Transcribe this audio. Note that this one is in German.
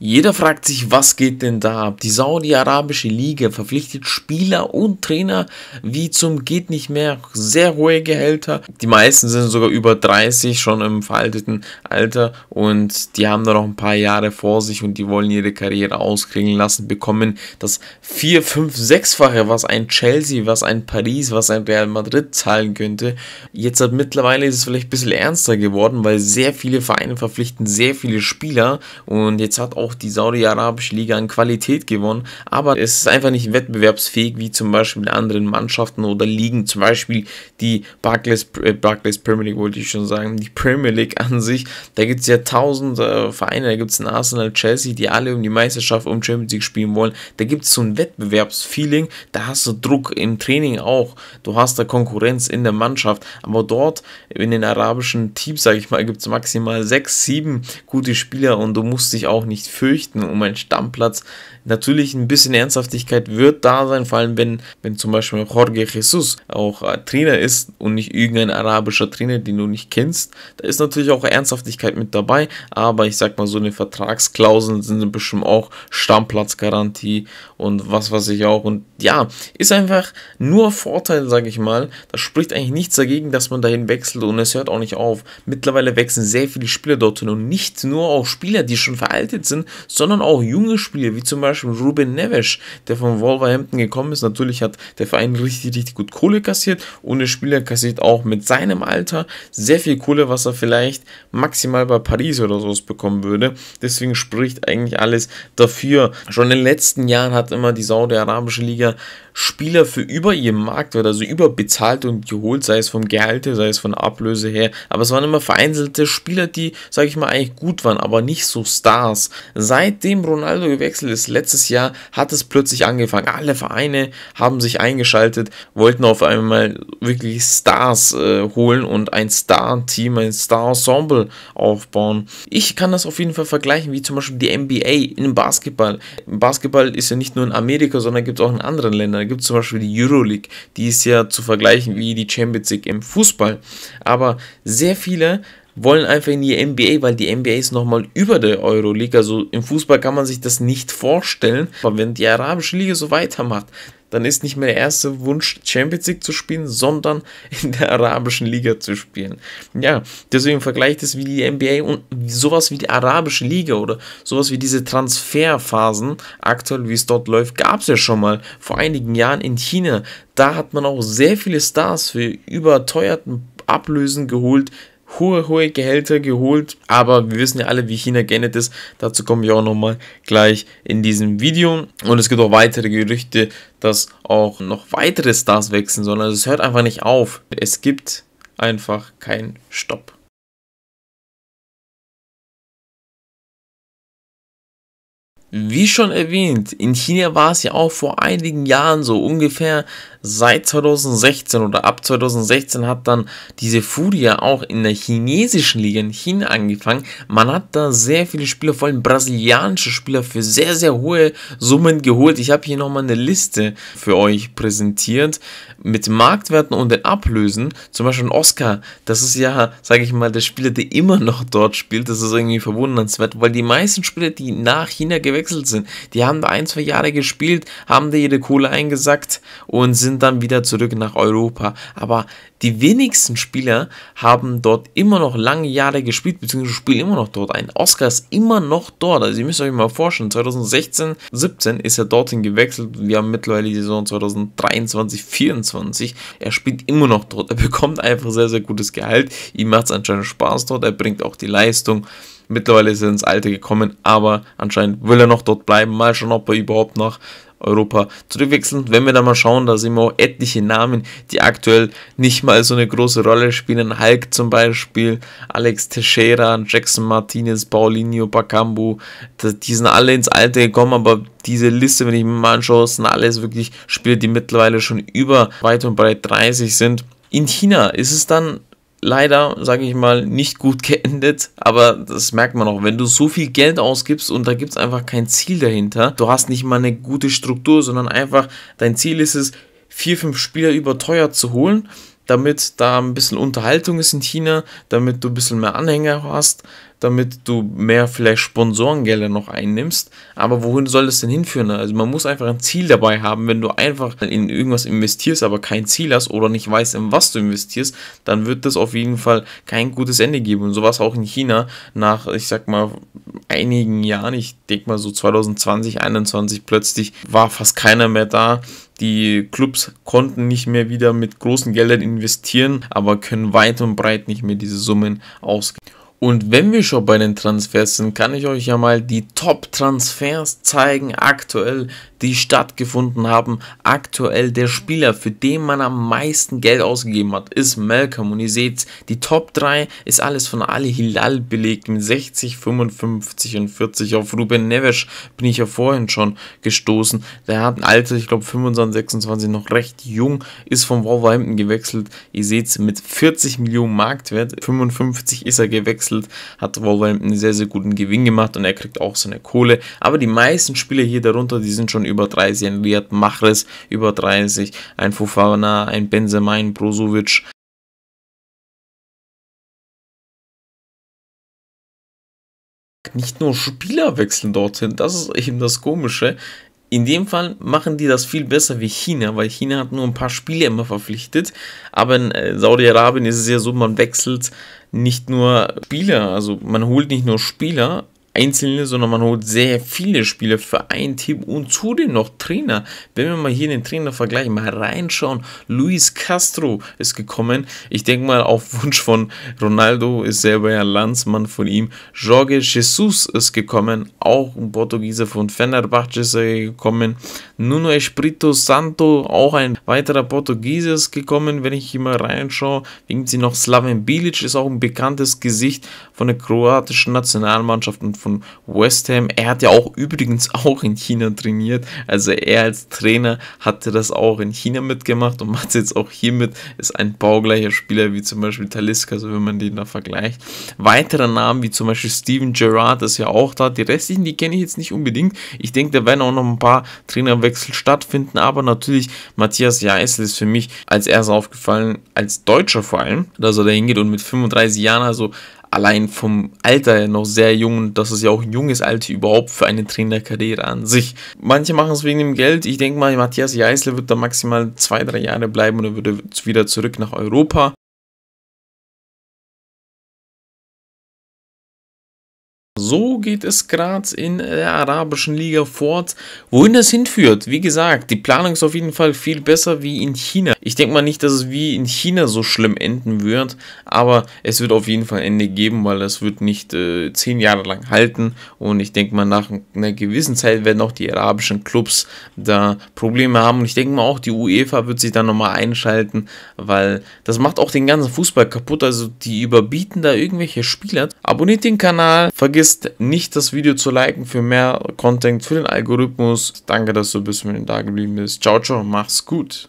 Jeder fragt sich, was geht denn da ab? Die Saudi-Arabische Liga verpflichtet Spieler und Trainer wie zum geht nicht mehr. Sehr hohe Gehälter. Die meisten sind sogar über 30, schon im veralteten Alter. Und die haben da noch ein paar Jahre vor sich und die wollen ihre Karriere auskriegen lassen, bekommen das 4, 5, 6-fache, was ein Chelsea, was ein Paris, was ein Real Madrid zahlen könnte. Jetzt hat mittlerweile ist es vielleicht ein bisschen ernster geworden, weil sehr viele Vereine verpflichten sehr viele Spieler. Und jetzt hat auch auch die saudi-arabische Liga an Qualität gewonnen, aber es ist einfach nicht wettbewerbsfähig wie zum Beispiel anderen Mannschaften oder Ligen, zum Beispiel die Barclays, äh, Barclays Premier League wollte ich schon sagen, die Premier League an sich, da gibt es ja tausend äh, Vereine, da gibt es ein Arsenal, Chelsea, die alle um die Meisterschaft, um Champions League spielen wollen, da gibt es so ein Wettbewerbsfeeling, da hast du Druck im Training auch, du hast da Konkurrenz in der Mannschaft, aber dort in den arabischen Teams, sage ich mal, gibt es maximal sechs, sieben gute Spieler und du musst dich auch nicht fürchten um einen Stammplatz. Natürlich ein bisschen Ernsthaftigkeit wird da sein, vor allem wenn, wenn zum Beispiel Jorge Jesus auch äh, Trainer ist und nicht irgendein arabischer Trainer, den du nicht kennst. Da ist natürlich auch Ernsthaftigkeit mit dabei, aber ich sag mal, so eine Vertragsklausel sind bestimmt auch Stammplatzgarantie und was weiß ich auch. Und ja, ist einfach nur Vorteil, sage ich mal. Da spricht eigentlich nichts dagegen, dass man dahin wechselt und es hört auch nicht auf. Mittlerweile wechseln sehr viele Spieler dorthin und nicht nur auch Spieler, die schon veraltet sind, sondern auch junge Spieler, wie zum Beispiel Ruben Neves, der von Wolverhampton gekommen ist. Natürlich hat der Verein richtig, richtig gut Kohle kassiert und der Spieler kassiert auch mit seinem Alter sehr viel Kohle, was er vielleicht maximal bei Paris oder sowas bekommen würde. Deswegen spricht eigentlich alles dafür. Schon in den letzten Jahren hat immer die Saudi-Arabische Liga Spieler für über ihrem Marktwert, also überbezahlt und geholt, sei es vom Gehalt, sei es von Ablöse her. Aber es waren immer vereinzelte Spieler, die, sage ich mal, eigentlich gut waren, aber nicht so Stars. Seitdem Ronaldo gewechselt ist letztes Jahr, hat es plötzlich angefangen. Alle Vereine haben sich eingeschaltet, wollten auf einmal wirklich Stars äh, holen und ein Star-Team, ein Star-Ensemble aufbauen. Ich kann das auf jeden Fall vergleichen, wie zum Beispiel die NBA im Basketball. Basketball ist ja nicht nur in Amerika, sondern gibt es auch in anderen Ländern. Da gibt es zum Beispiel die Euroleague, die ist ja zu vergleichen wie die Champions League im Fußball. Aber sehr viele wollen einfach in die NBA, weil die NBA ist nochmal über der Euroleague. Also im Fußball kann man sich das nicht vorstellen. Aber wenn die arabische Liga so weitermacht, dann ist nicht mehr der erste Wunsch, Champions League zu spielen, sondern in der arabischen Liga zu spielen. Ja, deswegen vergleicht es wie die NBA und sowas wie die arabische Liga oder sowas wie diese Transferphasen, aktuell wie es dort läuft, gab es ja schon mal vor einigen Jahren in China. Da hat man auch sehr viele Stars für überteuerten Ablösen geholt, hohe, hohe Gehälter geholt. Aber wir wissen ja alle, wie China geendet ist. Dazu kommen wir auch nochmal gleich in diesem Video. Und es gibt auch weitere Gerüchte, dass auch noch weitere Stars wechseln sollen. Also es hört einfach nicht auf. Es gibt einfach keinen Stopp. Wie schon erwähnt, in China war es ja auch vor einigen Jahren so ungefähr seit 2016 oder ab 2016 hat dann diese Furia auch in der chinesischen Liga in China angefangen. Man hat da sehr viele Spieler, vor allem brasilianische Spieler, für sehr, sehr hohe Summen geholt. Ich habe hier nochmal eine Liste für euch präsentiert mit Marktwerten und den Ablösen. Zum Beispiel Oscar, das ist ja, sage ich mal, der Spieler, der immer noch dort spielt. Das ist irgendwie verwundernswert, weil die meisten Spieler, die nach China gewechselt sind, die haben da ein, zwei Jahre gespielt, haben da jede Kohle eingesackt und sind sind dann wieder zurück nach Europa. Aber die wenigsten Spieler haben dort immer noch lange Jahre gespielt, beziehungsweise spielen immer noch dort. Ein Oscar ist immer noch dort. Also ihr müsst euch mal vorstellen, 2016, 17 ist er dorthin gewechselt. Wir haben mittlerweile die Saison 2023, 24. Er spielt immer noch dort. Er bekommt einfach sehr, sehr gutes Gehalt. Ihm macht es anscheinend Spaß dort. Er bringt auch die Leistung. Mittlerweile ist er ins Alte gekommen, aber anscheinend will er noch dort bleiben. Mal schauen, ob er überhaupt noch Europa zurückwechseln. Wenn wir da mal schauen, da sehen wir auch etliche Namen, die aktuell nicht mal so eine große Rolle spielen. Hulk zum Beispiel, Alex Teixeira, Jackson Martinez, Paulinho, Bakambu, die sind alle ins Alte gekommen, aber diese Liste, wenn ich mir mal anschaue, sind alles wirklich Spieler, die mittlerweile schon über weit und breit 30 sind. In China ist es dann leider, sage ich mal, nicht gut geendet. Aber das merkt man auch, wenn du so viel Geld ausgibst und da gibt es einfach kein Ziel dahinter. Du hast nicht mal eine gute Struktur, sondern einfach dein Ziel ist es, vier, fünf Spieler überteuert zu holen damit da ein bisschen Unterhaltung ist in China, damit du ein bisschen mehr Anhänger hast, damit du mehr vielleicht Sponsorengelder noch einnimmst. Aber wohin soll das denn hinführen? Also man muss einfach ein Ziel dabei haben. Wenn du einfach in irgendwas investierst, aber kein Ziel hast oder nicht weißt, in was du investierst, dann wird das auf jeden Fall kein gutes Ende geben. Und so war es auch in China nach, ich sag mal, einigen Jahren, ich denke mal so 2020, 2021 plötzlich war fast keiner mehr da, die Clubs konnten nicht mehr wieder mit großen Geldern investieren, aber können weit und breit nicht mehr diese Summen ausgeben. Und wenn wir schon bei den Transfers sind, kann ich euch ja mal die Top-Transfers zeigen, aktuell, die stattgefunden haben. Aktuell der Spieler, für den man am meisten Geld ausgegeben hat, ist Malcolm. Und ihr seht, die Top 3 ist alles von Ali Hilal belegt mit 60, 55 und 40. Auf Ruben Neves bin ich ja vorhin schon gestoßen. Der hat ein Alter, ich glaube 25, 26, noch recht jung, ist vom Wolverhampton gewechselt. Ihr seht, mit 40 Millionen Marktwert, 55 ist er gewechselt gewechselt, hat Wolverhampton einen sehr, sehr guten Gewinn gemacht und er kriegt auch seine Kohle. Aber die meisten Spieler hier darunter, die sind schon über 30. Ein Riyad Mahrez über 30, ein Fofana, ein Benzema, ein Brozovic, nicht nur Spieler wechseln dorthin, das ist eben das Komische. In dem Fall machen die das viel besser wie China, weil China hat nur ein paar Spiele immer verpflichtet. Aber in äh, Saudi-Arabien ist es ja so, man wechselt nicht nur Spieler, also man holt nicht nur Spieler, einzelne, sondern man holt sehr viele Spieler für ein Team und zudem noch Trainer. Wenn wir mal hier den Trainer vergleichen, mal reinschauen. Luis Castro ist gekommen. Ich denke mal auf Wunsch von Ronaldo ist selber ja Landsmann von ihm. Jorge Jesus ist gekommen, auch ein Portugieser von Fenerbahce ist gekommen. Nuno Espirito Santo, auch ein weiterer Portugieser ist gekommen, wenn ich hier mal reinschaue. sie noch Slaven Bilic ist auch ein bekanntes Gesicht von der kroatischen Nationalmannschaft und von West Ham. Er hat ja auch übrigens auch in China trainiert. Also er als Trainer hatte das auch in China mitgemacht und macht es jetzt auch hiermit. Ist ein baugleicher Spieler wie zum Beispiel Taliska, so also wenn man den da vergleicht. Weitere Namen wie zum Beispiel Steven Gerrard ist ja auch da. Die restlichen, die kenne ich jetzt nicht unbedingt. Ich denke, da werden auch noch ein paar Trainerwechsel stattfinden. Aber natürlich, Matthias Jaisel ist für mich als erster aufgefallen, als Deutscher vor allem, dass er da hingeht und mit 35 Jahren, also allein vom Alter her noch sehr jung und das ist ja auch ein junges Alter überhaupt für eine Trainerkarriere an sich. Manche machen es wegen dem Geld. Ich denke mal, Matthias Jeißle wird da maximal zwei, drei Jahre bleiben und er würde wieder zurück nach Europa. so geht es gerade in der arabischen Liga fort. Wohin das hinführt, wie gesagt, die Planung ist auf jeden Fall viel besser wie in China. Ich denke mal nicht, dass es wie in China so schlimm enden wird, aber es wird auf jeden Fall ein Ende geben, weil es wird nicht äh, zehn Jahre lang halten und ich denke mal nach einer gewissen Zeit werden auch die arabischen Clubs da Probleme haben und ich denke mal auch die UEFA wird sich da nochmal einschalten, weil das macht auch den ganzen Fußball kaputt, also die überbieten da irgendwelche Spieler. Abonniert den Kanal, vergiss vergesst nicht, das Video zu liken für mehr Content für den Algorithmus. Danke, dass du bis mit da geblieben bist. Ciao, ciao, mach's gut.